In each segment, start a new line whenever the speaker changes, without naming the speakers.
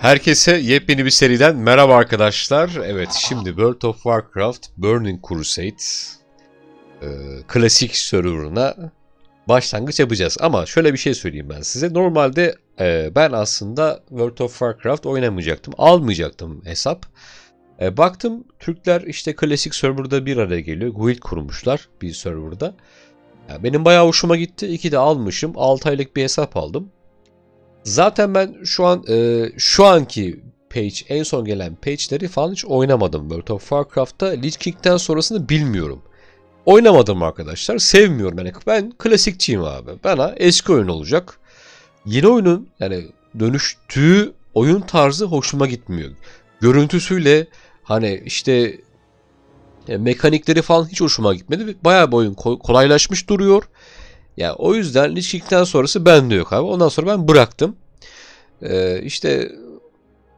Herkese yepyeni bir seriden merhaba arkadaşlar. Evet şimdi World of Warcraft Burning Crusade e, klasik serverına başlangıç yapacağız. Ama şöyle bir şey söyleyeyim ben size. Normalde e, ben aslında World of Warcraft oynamayacaktım. Almayacaktım hesap. E, baktım Türkler işte klasik serverda bir araya geliyor. Guild kurmuşlar bir serverda. Ya, benim bayağı hoşuma gitti. İki de almışım. 6 aylık bir hesap aldım. Zaten ben şu an e, şu anki page, en son gelen page'leri falan hiç oynamadım. World of Warcraft'ta Lich King'den sonrasını bilmiyorum. Oynamadım arkadaşlar. Sevmiyorum yani. Ben klasikçiyim abi. Bana eski oyun olacak. Yeni oyunun yani dönüştüğü oyun tarzı hoşuma gitmiyor. Görüntüsüyle hani işte e, mekanikleri falan hiç hoşuma gitmedi. Bayağı bir oyun kolaylaşmış duruyor. Ya yani o yüzden Lich sonrası ben de yok abi. Ondan sonra ben bıraktım. Ee, işte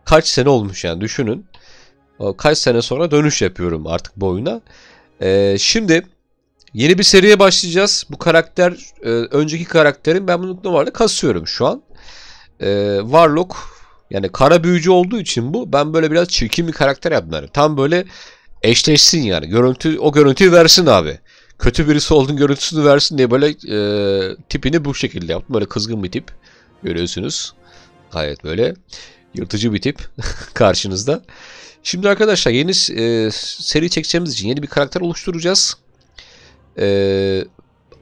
kaç sene olmuş yani düşünün. Kaç sene sonra dönüş yapıyorum artık bu oyuna. Ee, şimdi yeni bir seriye başlayacağız. Bu karakter, e, önceki karakterin ben bunu numarada kasıyorum şu an. Ee, Warlock yani kara büyücü olduğu için bu. Ben böyle biraz çirkin bir karakter yaptım. Yani tam böyle eşleşsin yani. Görüntü, o görüntüyü versin abi kötü birisi olduğun görüntüsünü versin diye böyle e, tipini bu şekilde yaptım. Böyle kızgın bir tip görüyorsunuz. Gayet böyle yırtıcı bir tip karşınızda. Şimdi arkadaşlar yeni e, seri çekeceğimiz için yeni bir karakter oluşturacağız. E,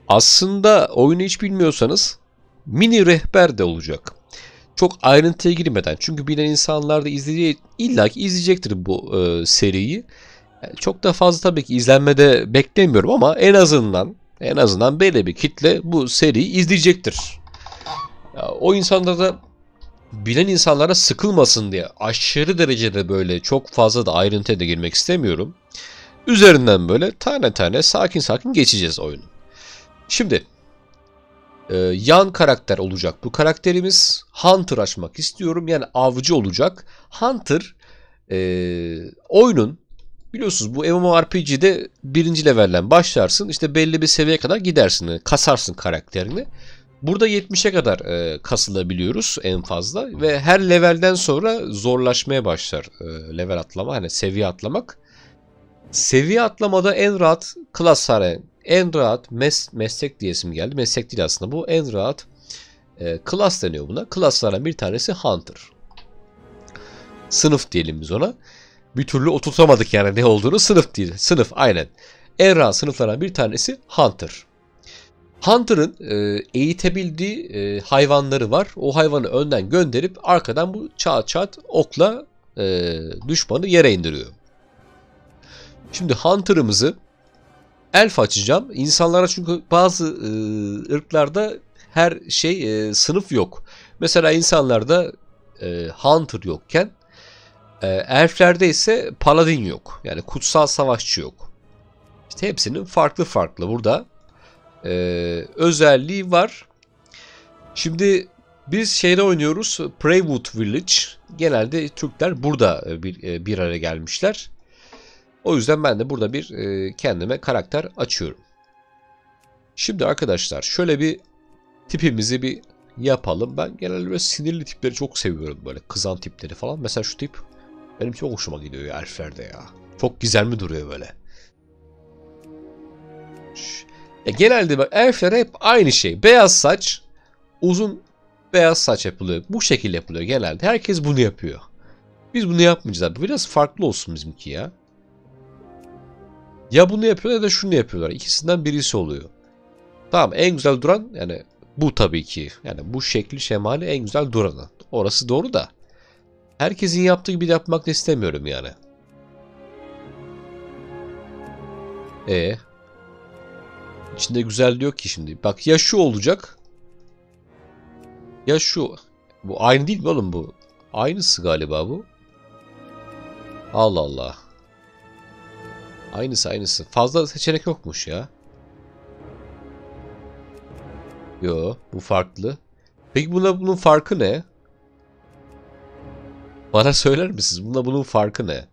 aslında oyunu hiç bilmiyorsanız mini rehber de olacak. Çok ayrıntıya girmeden çünkü bilen insanlar da izleyecek, illa izleyecektir bu e, seriyi. Çok da fazla tabii ki izlenmede beklemiyorum ama en azından en azından böyle bir kitle bu seriyi izleyecektir. O insanlar da bilen insanlara sıkılmasın diye aşırı derecede böyle çok fazla da ayrıntıya da girmek istemiyorum. Üzerinden böyle tane tane sakin sakin geçeceğiz oyunu. Şimdi e, yan karakter olacak bu karakterimiz. Hunter açmak istiyorum yani avcı olacak. Hunter e, oyunun biliyorsunuz bu MMORPG'de birinci levelden başlarsın. işte belli bir seviyeye kadar gidersin. Kasarsın karakterini. Burada 70'e kadar e, kasılabiliyoruz en fazla ve her levelden sonra zorlaşmaya başlar e, level atlama hani seviye atlamak. Seviye atlamada en rahat klas en rahat mes meslek diyesim geldi. Meslek değil aslında bu en rahat e, deniyor buna. Klaslardan bir tanesi Hunter. Sınıf diyelim biz ona bir türlü oturtamadık yani ne olduğunu. Sınıf değil. Sınıf aynen. En rahat sınıflardan bir tanesi Hunter. Hunter'ın e, eğitebildiği e, hayvanları var. O hayvanı önden gönderip arkadan bu çat çat okla e, düşmanı yere indiriyor. Şimdi Hunter'ımızı elf açacağım. İnsanlara çünkü bazı e, ırklarda her şey e, sınıf yok. Mesela insanlarda e, Hunter yokken e, elflerde ise paladin yok. Yani kutsal savaşçı yok. İşte hepsinin farklı farklı burada e, özelliği var. Şimdi biz şeyde oynuyoruz. Preywood Village. Genelde Türkler burada e, bir, e, bir araya gelmişler. O yüzden ben de burada bir e, kendime karakter açıyorum. Şimdi arkadaşlar şöyle bir tipimizi bir yapalım. Ben genelde böyle sinirli tipleri çok seviyorum. Böyle kızan tipleri falan. Mesela şu tip benim çok hoşuma gidiyor ya elflerde ya. Çok güzel mi duruyor böyle? Ya e, genelde bak elflere hep aynı şey. Beyaz saç, uzun beyaz saç yapılıyor. Bu şekilde yapılıyor genelde. Herkes bunu yapıyor. Biz bunu yapmayacağız abi. Biraz farklı olsun bizimki ya. Ya bunu yapıyorlar ya da şunu yapıyorlar. İkisinden birisi oluyor. Tamam en güzel duran yani bu tabii ki. Yani bu şekli şemali en güzel duranı. Orası doğru da herkesin yaptığı gibi yapmak da istemiyorum yani. E içinde güzel diyor ki şimdi. Bak ya şu olacak. Ya şu. Bu aynı değil mi oğlum bu? Aynısı galiba bu. Allah Allah. Aynısı aynısı. Fazla seçenek yokmuş ya. Yo bu farklı. Peki buna bunun farkı ne? Bana söyler misiniz? Bununla bunun farkı ne?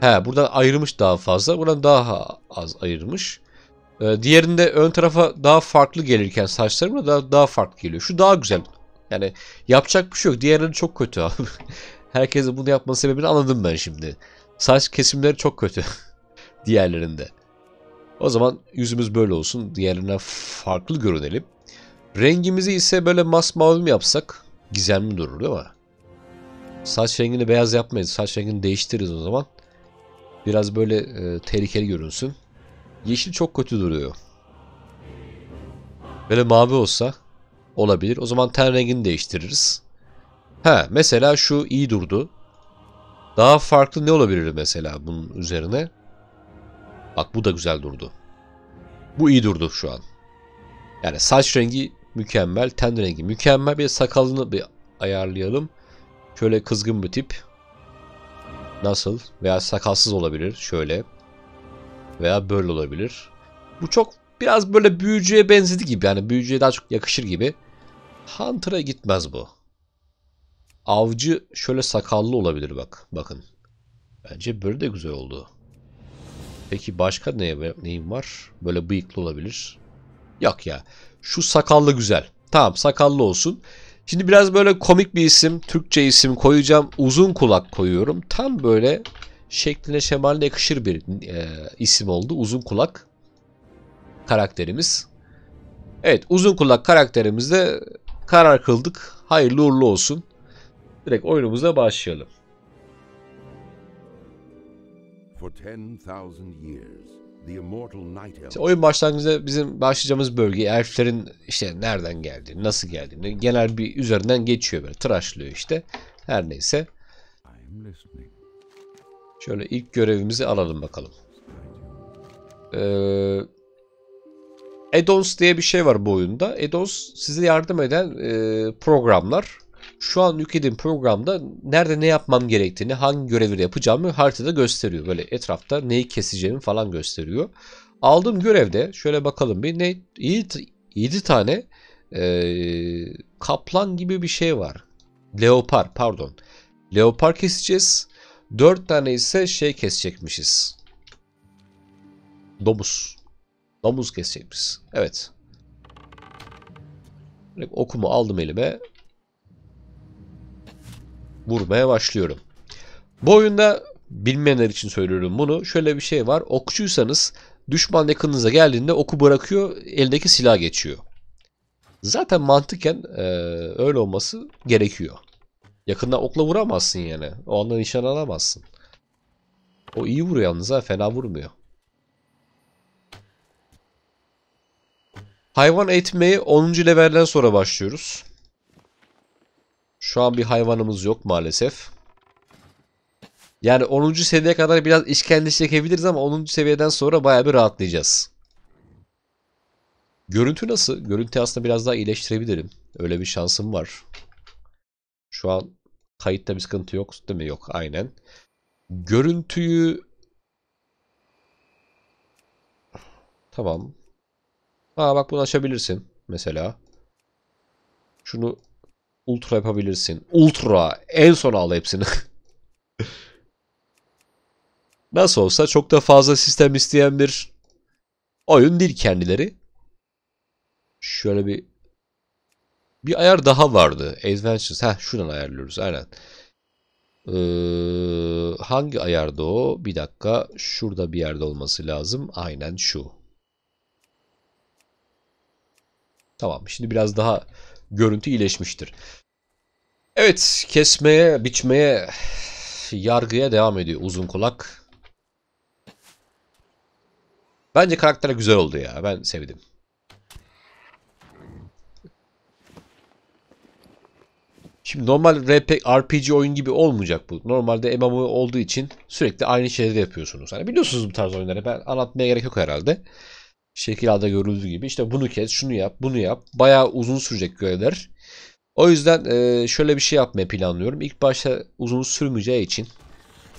He buradan ayırmış daha fazla. Buradan daha az ayırmış. Ee, diğerinde ön tarafa daha farklı gelirken saçları da daha, daha farklı geliyor. Şu daha güzel. Yani yapacak bir şey yok. Diğerleri çok kötü abi. Herkesin bunu yapma sebebini anladım ben şimdi. Saç kesimleri çok kötü. diğerlerinde. O zaman yüzümüz böyle olsun. Diğerlerinden farklı görünelim. Rengimizi ise böyle masmavi mi yapsak? gizemli durur değil mi? Saç rengini beyaz yapmayız. Saç rengini değiştiririz o zaman. Biraz böyle e, tehlikeli görünsün. Yeşil çok kötü duruyor. Böyle mavi olsa olabilir. O zaman ten rengini değiştiririz. Ha mesela şu iyi durdu. Daha farklı ne olabilir mesela bunun üzerine? Bak bu da güzel durdu. Bu iyi durdu şu an. Yani saç rengi Mükemmel. Ten rengi mükemmel. Bir sakalını bir ayarlayalım. Şöyle kızgın bir tip. Nasıl? Veya sakalsız olabilir. Şöyle. Veya böyle olabilir. Bu çok biraz böyle büyücüye benzedi gibi. Yani büyücüye daha çok yakışır gibi. Hunter'a gitmez bu. Avcı şöyle sakallı olabilir bak. Bakın. Bence böyle de güzel oldu. Peki başka ne, neyim var? Böyle bıyıklı olabilir. Yok ya. Şu sakallı güzel. Tamam sakallı olsun. Şimdi biraz böyle komik bir isim, Türkçe isim koyacağım. Uzun kulak koyuyorum. Tam böyle şekline şemaline yakışır bir e, isim oldu. Uzun kulak karakterimiz. Evet uzun kulak karakterimizde karar kıldık. Hayırlı uğurlu olsun. Direkt oyunumuza başlayalım. For 10,000 years işte oyun başlangıcında bizim başlayacağımız bölge elflerin işte nereden geldiğini, nasıl geldiğini genel bir üzerinden geçiyor böyle tıraşlıyor işte. Her neyse. Şöyle ilk görevimizi alalım bakalım. Ee, addons diye bir şey var bu oyunda. Addons size yardım eden e, programlar şu an yüklediğim programda nerede ne yapmam gerektiğini, hangi görevi yapacağımı haritada gösteriyor. Böyle etrafta neyi keseceğimi falan gösteriyor. Aldığım görevde şöyle bakalım bir ne 7 tane e, kaplan gibi bir şey var. Leopar pardon. Leopar keseceğiz. 4 tane ise şey kesecekmişiz. Domuz. Domuz kesecekmişiz. Evet. Okumu aldım elime vurmaya başlıyorum. Bu oyunda bilmeyenler için söylüyorum bunu. Şöyle bir şey var. Okçuysanız düşman yakınınıza geldiğinde oku bırakıyor, eldeki silah geçiyor. Zaten mantıken e, öyle olması gerekiyor. Yakından okla vuramazsın yani. O anda nişan alamazsın. O iyi vuruyor yalnız ha. Fena vurmuyor. Hayvan eğitmeye 10. levelden sonra başlıyoruz. Şu an bir hayvanımız yok maalesef. Yani 10. seviyeye kadar biraz işkence çekebiliriz ama 10. seviyeden sonra baya bir rahatlayacağız. Görüntü nasıl? Görüntü aslında biraz daha iyileştirebilirim. Öyle bir şansım var. Şu an kayıtta bir sıkıntı yok değil mi? Yok aynen. Görüntüyü Tamam. Aa bak bunu açabilirsin mesela. Şunu Ultra yapabilirsin. Ultra. En son al hepsini. Nasıl olsa çok da fazla sistem isteyen bir oyun değil kendileri. Şöyle bir bir ayar daha vardı. Adventures. Heh şuradan ayarlıyoruz. Aynen. Ee, hangi ayarda o? Bir dakika. Şurada bir yerde olması lazım. Aynen şu. Tamam. Şimdi biraz daha görüntü iyileşmiştir. Evet kesmeye, biçmeye, yargıya devam ediyor uzun kulak. Bence karaktere güzel oldu ya. Ben sevdim. Şimdi normal RPG oyun gibi olmayacak bu. Normalde MMO olduğu için sürekli aynı şeyleri yapıyorsunuz. Hani biliyorsunuz bu tarz oyunları. Ben anlatmaya gerek yok herhalde. Şekilde görüldüğü gibi işte bunu kes, şunu yap, bunu yap. Bayağı uzun sürecek görevler. O yüzden e, şöyle bir şey yapmayı planlıyorum. İlk başta uzun sürmeyeceği için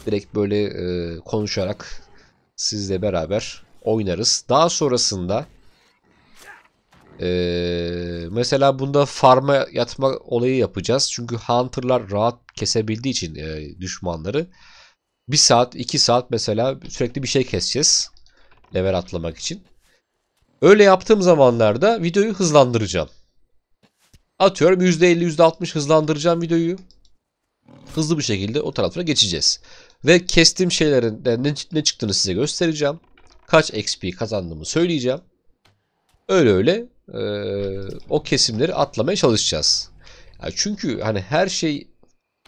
direkt böyle e, konuşarak sizle beraber oynarız. Daha sonrasında e, mesela bunda farma yatma olayı yapacağız. Çünkü Hunter'lar rahat kesebildiği için e, düşmanları. Bir saat, iki saat mesela sürekli bir şey keseceğiz. Level atlamak için. Öyle yaptığım zamanlarda videoyu hızlandıracağım. Atıyorum %50 %60 hızlandıracağım videoyu. Hızlı bir şekilde o tarafa geçeceğiz. Ve kestiğim şeylerin ne, ne çıktığını size göstereceğim. Kaç XP kazandığımı söyleyeceğim. Öyle öyle e, o kesimleri atlamaya çalışacağız. Yani çünkü hani her şey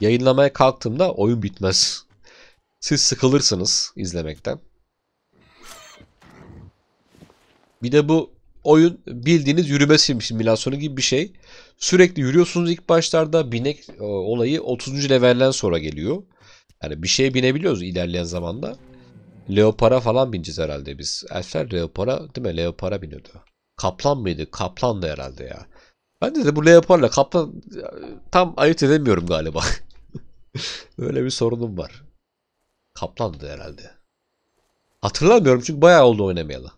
yayınlamaya kalktığımda oyun bitmez. Siz sıkılırsınız izlemekten. Bir de bu oyun bildiğiniz yürüme simülasyonu gibi bir şey. Sürekli yürüyorsunuz ilk başlarda. Binek e, olayı 30. levelden sonra geliyor. Yani bir şeye binebiliyoruz ilerleyen zamanda. Leopara falan bineceğiz herhalde biz. Elfler leopara değil mi? Leopara biniyordu. Kaplan mıydı? Kaplan da herhalde ya. Ben de, de bu leoparla kaplan tam ayırt edemiyorum galiba. Böyle bir sorunum var. Kaplandı herhalde. Hatırlamıyorum çünkü bayağı oldu oynamayalı.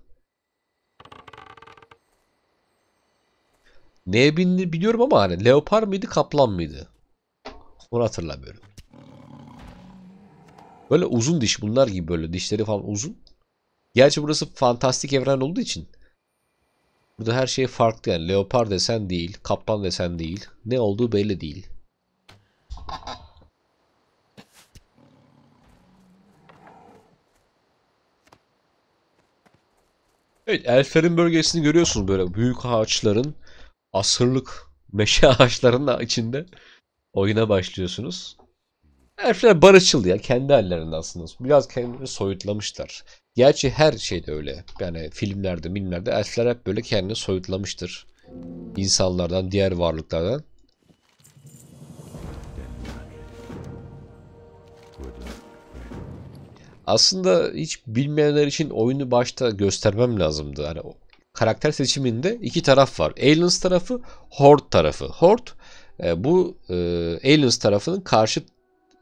Neye bindi biliyorum ama hani leopar mıydı kaplan mıydı? Onu hatırlamıyorum. Böyle uzun diş bunlar gibi böyle dişleri falan uzun. Gerçi burası fantastik evren olduğu için burada her şey farklı yani leopar desen değil, kaplan desen değil. Ne olduğu belli değil. Evet elflerin bölgesini görüyorsunuz böyle büyük ağaçların asırlık meşe ağaçlarının içinde oyuna başlıyorsunuz. Herifler barışçıl ya kendi hallerinde aslında. Biraz kendini soyutlamışlar. Gerçi her şeyde öyle. Yani filmlerde, filmlerde elfler hep böyle kendini soyutlamıştır. İnsanlardan, diğer varlıklardan. Aslında hiç bilmeyenler için oyunu başta göstermem lazımdı. Hani karakter seçiminde iki taraf var. Aliens tarafı, Horde tarafı. Horde e, bu e, Aliens tarafının karşı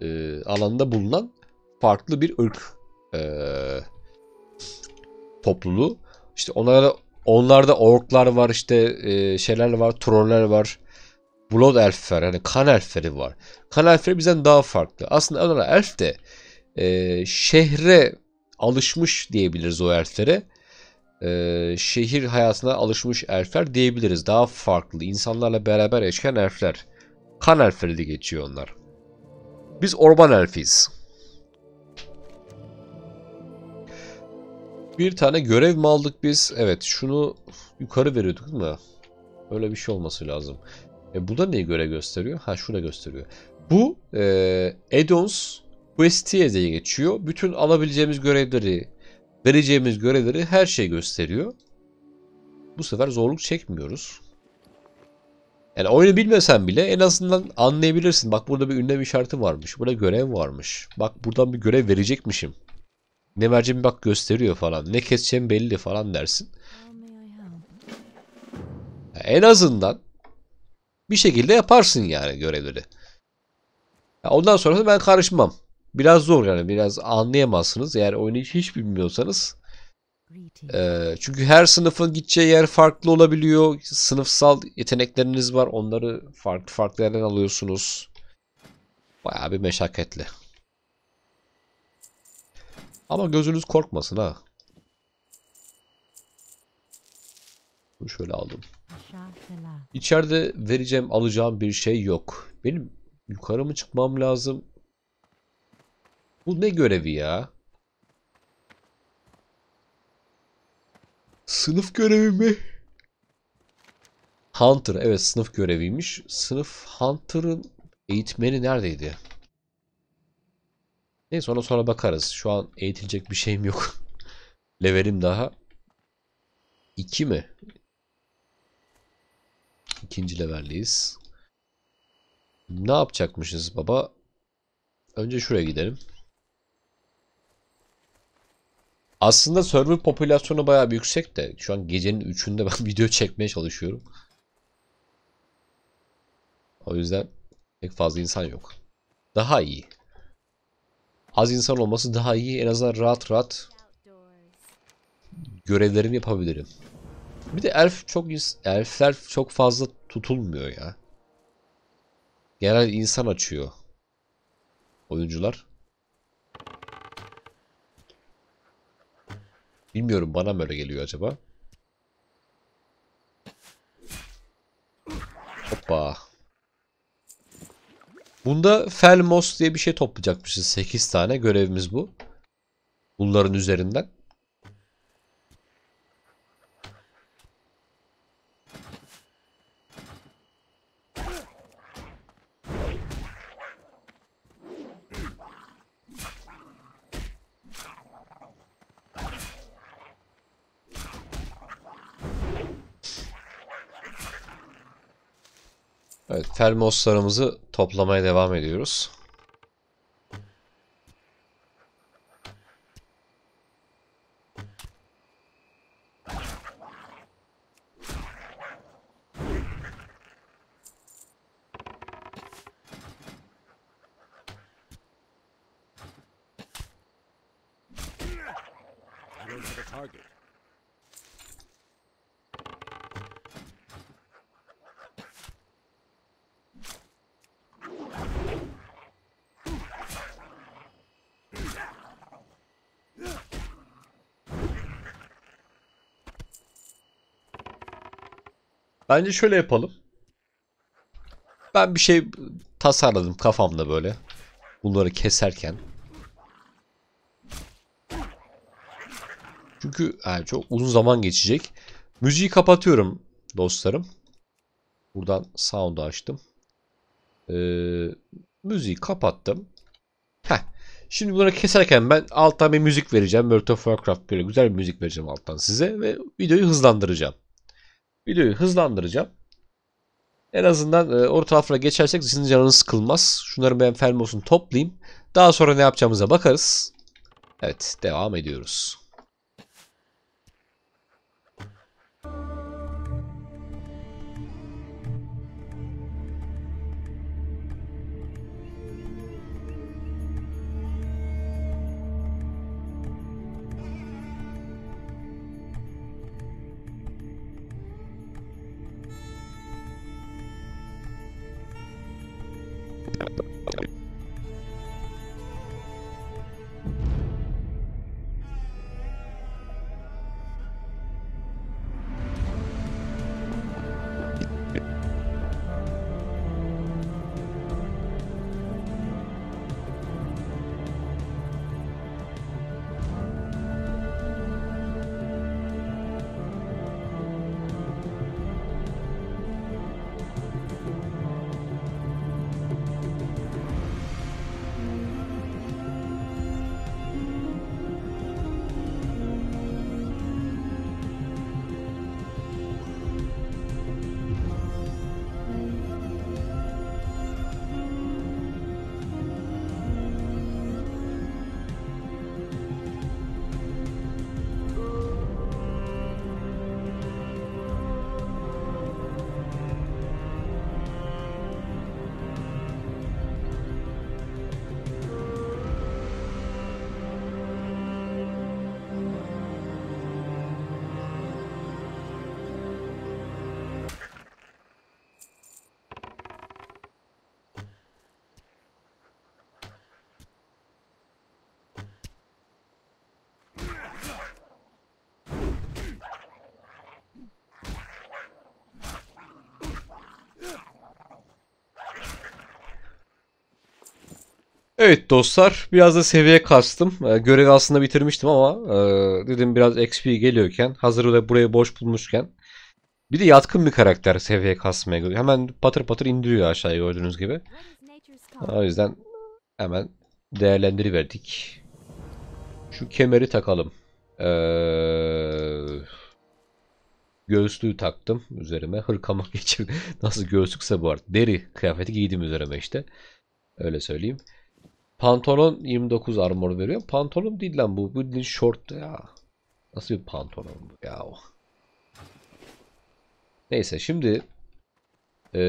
e, alanda bulunan farklı bir ırk e, topluluğu. İşte onlara onlarda orklar var işte şeyler var, troller var. Blood elfler yani kan elfleri var. Kan elfleri bizden daha farklı. Aslında onlar elf de şehre alışmış diyebiliriz o elflere e, şehir hayatına alışmış elfler diyebiliriz. Daha farklı, insanlarla beraber yaşayan elfler. Kan elfleri de geçiyor onlar. Biz orman elfiyiz. Bir tane görev mi aldık biz? Evet şunu yukarı veriyorduk değil mi? Öyle bir şey olması lazım. E, bu da neyi göre gösteriyor? Ha şurada gösteriyor. Bu e, Addons Questiye diye geçiyor. Bütün alabileceğimiz görevleri Vereceğimiz görevleri her şey gösteriyor. Bu sefer zorluk çekmiyoruz. Yani oyunu bilmesen bile en azından anlayabilirsin. Bak burada bir ünlem işareti varmış. Burada görev varmış. Bak buradan bir görev verecekmişim. Ne vereceğimi bak gösteriyor falan. Ne keseceğim belli falan dersin. Yani en azından bir şekilde yaparsın yani görevleri. Ya ondan sonra ben karışmam biraz zor yani biraz anlayamazsınız. Eğer oyunu hiç, bilmiyorsanız e, çünkü her sınıfın gideceği yer farklı olabiliyor. Sınıfsal yetenekleriniz var. Onları farklı farklı yerden alıyorsunuz. Bayağı bir meşakkatli. Ama gözünüz korkmasın ha. Bunu şöyle aldım. İçeride vereceğim, alacağım bir şey yok. Benim yukarı mı çıkmam lazım? Bu ne görevi ya? Sınıf görevi mi? Hunter. Evet sınıf göreviymiş. Sınıf Hunter'ın eğitmeni neredeydi? Neyse ona sonra bakarız. Şu an eğitilecek bir şeyim yok. Levelim daha. 2 mi? İkinci levelliyiz. Ne yapacakmışız baba? Önce şuraya gidelim. Aslında server popülasyonu bayağı yüksek de şu an gecenin 3'ünde ben video çekmeye çalışıyorum. O yüzden pek fazla insan yok. Daha iyi. Az insan olması daha iyi. En azından rahat rahat görevlerimi yapabilirim. Bir de elf çok elfler çok fazla tutulmuyor ya. Genel insan açıyor oyuncular. Bilmiyorum bana mı öyle geliyor acaba? Hoppa. Bunda Felmos diye bir şey toplayacakmışız. 8 tane görevimiz bu. Bunların üzerinden. Evet, termoslarımızı toplamaya devam ediyoruz. Bence şöyle yapalım. Ben bir şey tasarladım kafamda böyle. Bunları keserken. Çünkü yani çok uzun zaman geçecek. Müziği kapatıyorum dostlarım. Buradan sound'u açtım. Ee, müziği kapattım. Heh. Şimdi bunları keserken ben alttan bir müzik vereceğim. World of Warcraft böyle güzel bir müzik vereceğim alttan size. Ve videoyu hızlandıracağım. Videoyu hızlandıracağım. En azından e, orta hafra geçersek sizin canınız sıkılmaz. Şunları ben Fermos'un toplayayım. Daha sonra ne yapacağımıza bakarız. Evet devam ediyoruz. Evet dostlar biraz da seviye kastım. Ee, görevi aslında bitirmiştim ama e, dedim biraz XP geliyorken hazır öyle burayı boş bulmuşken bir de yatkın bir karakter seviye kasmaya göre. Hemen patır patır indiriyor aşağıya gördüğünüz gibi. O yüzden hemen değerlendiriverdik. Şu kemeri takalım. Ee, göğüslüğü taktım üzerime. Hırkamı geçirdim. Nasıl göğüslükse bu artık. Deri kıyafeti giydim üzerime işte. Öyle söyleyeyim. Pantolon 29 armor veriyor. Pantolon değil lan bu. Bu short ya. Nasıl bir pantolon bu ya o. Neyse şimdi ee,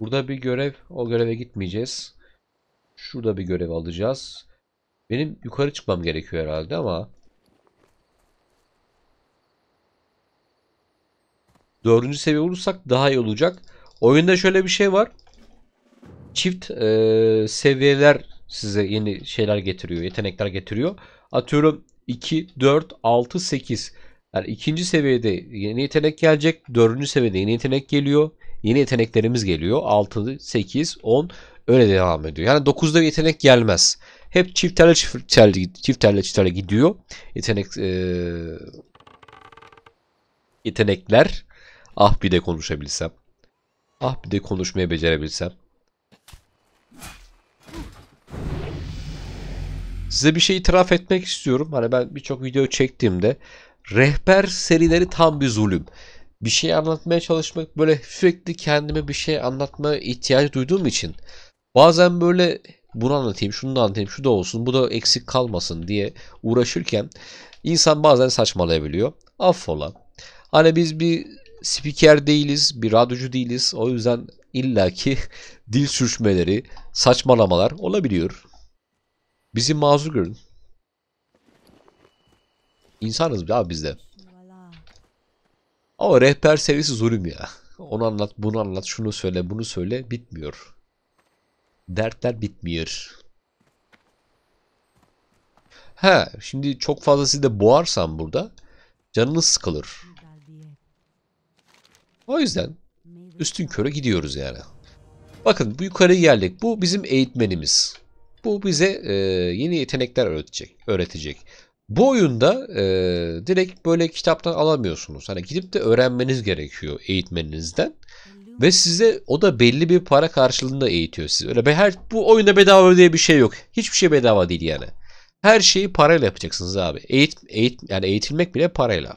burada bir görev. O göreve gitmeyeceğiz. Şurada bir görev alacağız. Benim yukarı çıkmam gerekiyor herhalde ama Dördüncü seviye olursak daha iyi olacak. Oyunda şöyle bir şey var çift e, seviyeler size yeni şeyler getiriyor, yetenekler getiriyor. Atıyorum 2, 4, 6, 8. Yani ikinci seviyede yeni yetenek gelecek. Dördüncü seviyede yeni yetenek geliyor. Yeni yeteneklerimiz geliyor. 6, 8, 10 öyle devam ediyor. Yani 9'da bir yetenek gelmez. Hep çifterle çifterle çifterle çifterle gidiyor. Yetenek e, yetenekler. Ah bir de konuşabilsem. Ah bir de konuşmayı becerebilsem. size bir şey itiraf etmek istiyorum. Hani ben birçok video çektiğimde rehber serileri tam bir zulüm. Bir şey anlatmaya çalışmak böyle sürekli kendime bir şey anlatmaya ihtiyacı duyduğum için bazen böyle bunu anlatayım, şunu da anlatayım, şu da olsun, bu da eksik kalmasın diye uğraşırken insan bazen saçmalayabiliyor. Affola. Hani biz bir spiker değiliz, bir radyocu değiliz. O yüzden illaki dil sürçmeleri, saçmalamalar olabiliyor. Bizi mazur görün. İnsanız abi bizde. Ama rehber seviyesi zulüm ya. Onu anlat, bunu anlat, şunu söyle, bunu söyle. Bitmiyor. Dertler bitmiyor. He, şimdi çok fazla sizi de boğarsam burada canınız sıkılır. O yüzden üstün köre gidiyoruz yani. Bakın bu yukarı geldik. Bu bizim eğitmenimiz. Bu bize e, yeni yetenekler öğretecek. öğretecek. Bu oyunda e, direkt böyle kitaptan alamıyorsunuz. Hani gidip de öğrenmeniz gerekiyor eğitmeninizden. Ve size o da belli bir para karşılığında eğitiyor sizi. Öyle her bu oyunda bedava diye bir şey yok. Hiçbir şey bedava değil yani. Her şeyi parayla yapacaksınız abi. Eğit, eğit yani eğitilmek bile parayla.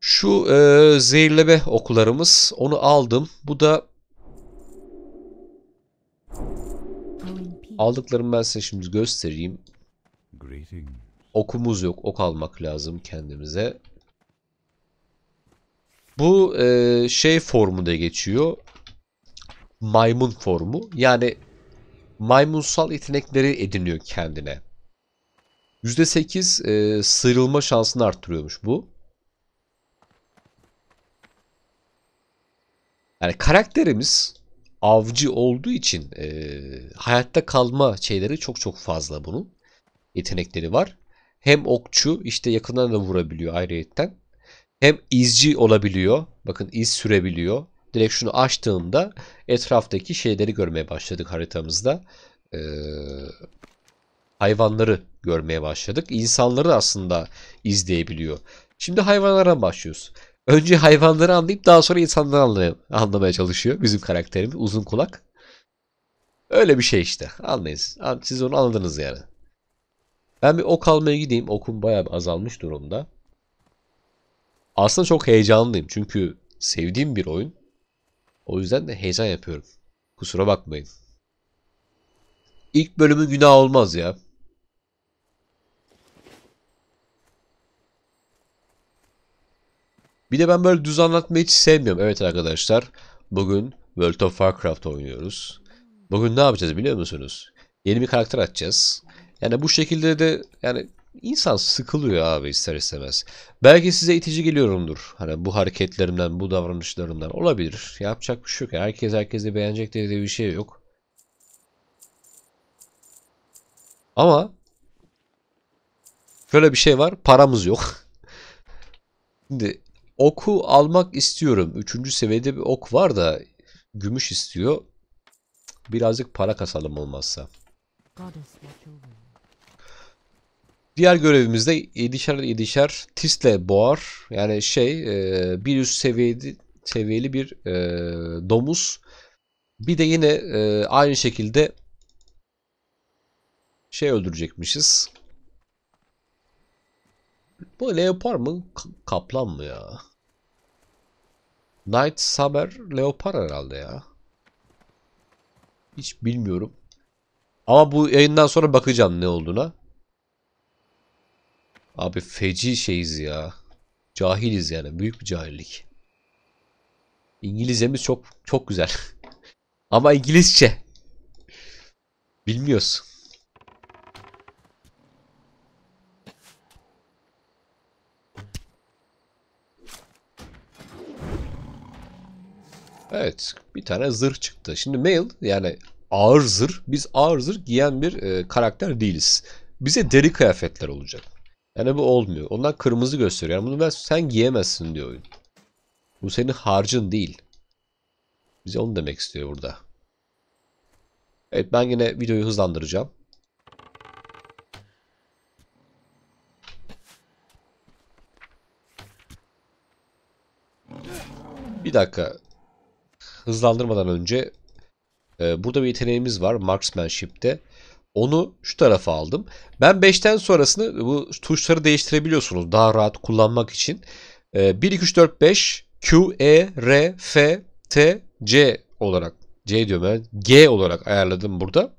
Şu e, zehirleme okularımız onu aldım. Bu da Aldıklarımı ben size şimdi göstereyim. Okumuz yok. Ok almak lazım kendimize. Bu e, şey formu da geçiyor. Maymun formu. Yani maymunsal yetenekleri ediniyor kendine. %8 e, sıyrılma şansını arttırıyormuş bu. Yani karakterimiz avcı olduğu için e, hayatta kalma şeyleri çok çok fazla bunun. Yetenekleri var. Hem okçu işte yakından da vurabiliyor ayrıyetten. Hem izci olabiliyor. Bakın iz sürebiliyor. Direkt şunu açtığımda etraftaki şeyleri görmeye başladık haritamızda. Ee, hayvanları görmeye başladık. İnsanları da aslında izleyebiliyor. Şimdi hayvanlara başlıyoruz. Önce hayvanları anlayıp daha sonra insanları anlayıp anlamaya çalışıyor bizim karakterimiz uzun kulak. Öyle bir şey işte. Anlayız. Siz onu anladınız yani. Ben bir ok almaya gideyim. Okum bayağı azalmış durumda. Aslında çok heyecanlıyım. Çünkü sevdiğim bir oyun. O yüzden de heyecan yapıyorum. Kusura bakmayın. İlk bölümü günah olmaz ya. Bir de ben böyle düz anlatmayı hiç sevmiyorum. Evet arkadaşlar bugün World of Warcraft oynuyoruz. Bugün ne yapacağız biliyor musunuz? Yeni bir karakter açacağız. Yani bu şekilde de yani insan sıkılıyor abi ister istemez. Belki size itici geliyorumdur. Hani bu hareketlerimden, bu davranışlarımdan olabilir. Yapacak bir şey yok. Herkes herkesi beğenecek diye bir şey yok. Ama şöyle bir şey var. Paramız yok. Şimdi Oku almak istiyorum. Üçüncü seviyede bir ok var da gümüş istiyor. Birazcık para kasalım olmazsa. Diğer görevimizde 7'şer 7'şer tisle boğar. Yani şey e, bir üst seviyeli, seviyeli bir e, domuz. Bir de yine e, aynı şekilde şey öldürecekmişiz. Bu leopar mı? Kaplan mı ya? Night saber, Leopar herhalde ya. Hiç bilmiyorum. Ama bu yayından sonra bakacağım ne olduğuna. Abi feci şeyiz ya. Cahiliz yani. Büyük bir cahillik. İngilizcemiz çok çok güzel. Ama İngilizce. Bilmiyoruz. Evet bir tane zırh çıktı. Şimdi mail yani ağır zırh. Biz ağır zırh giyen bir e, karakter değiliz. Bize deri kıyafetler olacak. Yani bu olmuyor. Ondan kırmızı gösteriyor. Yani bunu ben sen giyemezsin diyor oyun. Bu senin harcın değil. Bize onu demek istiyor burada. Evet ben yine videoyu hızlandıracağım. Bir dakika hızlandırmadan önce e, burada bir yeteneğimiz var Marksmanship'te. Onu şu tarafa aldım. Ben 5'ten sonrasını bu tuşları değiştirebiliyorsunuz daha rahat kullanmak için. E, 1, 2, 3, 4, 5 Q, E, R, F, T, C olarak C diyorum ben. G olarak ayarladım burada.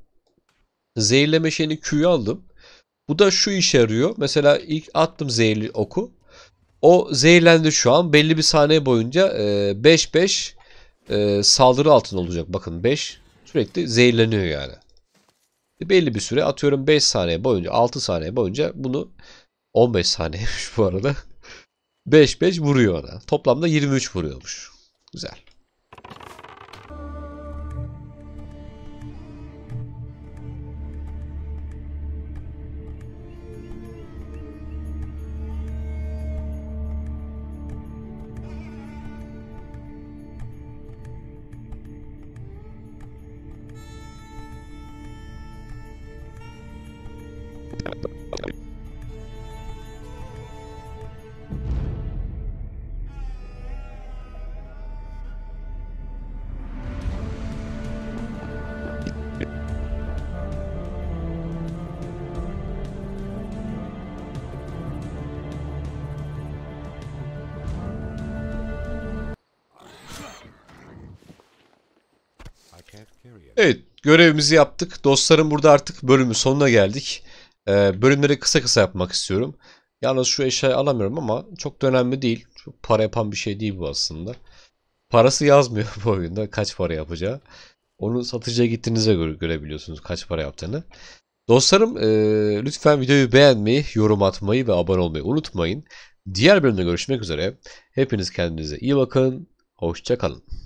Zehirleme şeyini Q'yu aldım. Bu da şu işe yarıyor. Mesela ilk attım zehirli oku. O zehirlendi şu an. Belli bir saniye boyunca 5-5 e, e, saldırı altında olacak. Bakın 5 sürekli zehirleniyor yani. E, belli bir süre atıyorum 5 saniye boyunca 6 saniye boyunca bunu 15 saniyemiş bu arada. 5-5 vuruyor ona. Toplamda 23 vuruyormuş. Güzel. görevimizi yaptık. Dostlarım burada artık bölümün sonuna geldik. Ee, bölümleri kısa kısa yapmak istiyorum. Yalnız şu eşyayı alamıyorum ama çok da önemli değil. Çok para yapan bir şey değil bu aslında. Parası yazmıyor bu oyunda kaç para yapacağı. Onu satıcıya gittiğinizde göre, görebiliyorsunuz kaç para yaptığını. Dostlarım e, lütfen videoyu beğenmeyi, yorum atmayı ve abone olmayı unutmayın. Diğer bölümde görüşmek üzere. Hepiniz kendinize iyi bakın. Hoşçakalın.